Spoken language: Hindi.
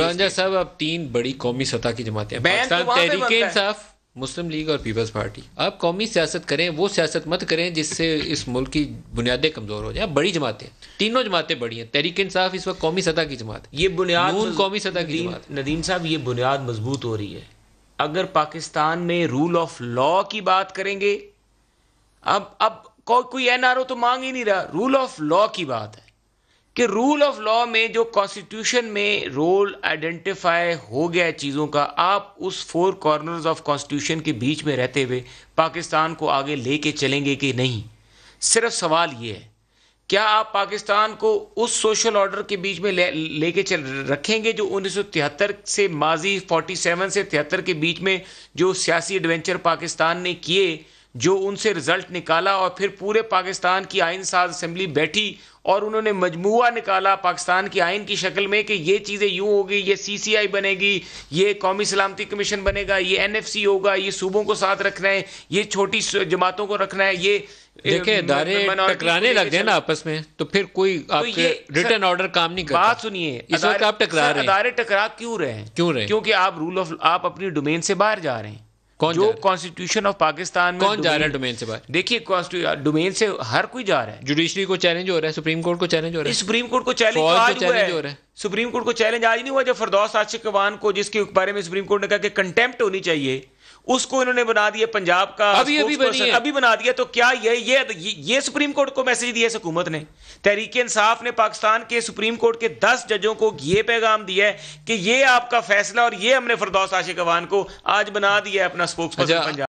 रंजा तो साहब अब तीन बड़ी कौमी सतह की जमाते हैं पाकिस्तान तहरीक इंसाफ मुस्लिम लीग और पीपल्स पार्टी आप कौमी सियासत करें वो सियासत मत करें जिससे इस मुल्क की बुनियादें कमजोर हो जाए बड़ी जमातें तीनों जमातें बड़ी हैं तहरीक इंसाफ इस वक्त कौमी सतह की जमात ये बुनियाद कौमी सतह की जमात नदीम साहब ये बुनियाद मजबूत हो रही है अगर पाकिस्तान में रूल ऑफ लॉ की बात करेंगे अब अब कोई एन आर ओ तो मांग ही नहीं रहा रूल ऑफ लॉ की बात है कि रूल ऑफ लॉ में जो कॉन्स्टिट्यूशन में रोल आइडेंटिफाई हो गया चीज़ों का आप उस फोर कॉर्नर्स ऑफ कॉन्स्टिट्यूशन के बीच में रहते हुए पाकिस्तान को आगे लेके चलेंगे कि नहीं सिर्फ सवाल ये है क्या आप पाकिस्तान को उस सोशल ऑर्डर के बीच में ले लेके चल रखेंगे जो 1973 से माजी 47 से तिहत्तर के बीच में जो सियासी एडवेंचर पाकिस्तान ने किए जो उनसे रिजल्ट निकाला और फिर पूरे पाकिस्तान की आयन साज असम्बली बैठी और उन्होंने मजमुआ निकाला पाकिस्तान की आयन की शक्ल में कि ये चीज़ें यूं होगी ये सी सी आई बनेगी ये कौमी सलामती कमीशन बनेगा ये एन एफ सी होगा ये सूबों को साथ रखना है ये छोटी जमातों को रखना है ये देखे इदारे टकराने लग जाए ना आपस में तो फिर कोई तो आपके रिटर्न ऑर्डर काम नहीं करता बात सुनिए इस वक्त आप टकरा रहे हैं इदारे टकरा क्यों रहे हैं क्यों रहे क्योंकि आप रूल ऑफ आप अपनी डोमेन से बाहर जा रहे हैं कौन जो कॉन्स्टिट्यूशन ऑफ पाकिस्तान में कौन जा रहा है डोमेन से बाहर देखिए डोमेन से हर कोई जा रहा है जुडिशरी को चैलेंज हो रहा है सुप्रीम कोर्ट को चैलेंज हो रहा है सुप्रीम कोर्ट को चैलेंज हो रहा है सुप्रीम कोर्ट को चैलेंज आज नहीं हुआ जब फरदौस आशिक को जिसके बारे में सुप्रीम कोर्ट ने कहा कि कंटेम्प्ट होनी चाहिए उसको इन्होंने बना दिया पंजाब का अभी अभी बनी है। अभी बना दिया तो क्या ये ये ये सुप्रीम कोर्ट को मैसेज दिया हुकूमत ने तहरीक इंसाफ ने पाकिस्तान के सुप्रीम कोर्ट के दस जजों को ये पैगाम दिया है कि ये आपका फैसला और ये हमने फरदौस आशिक अवान को आज बना दिया है अपना स्पोक्स अच्छा। पर्सन पंजाब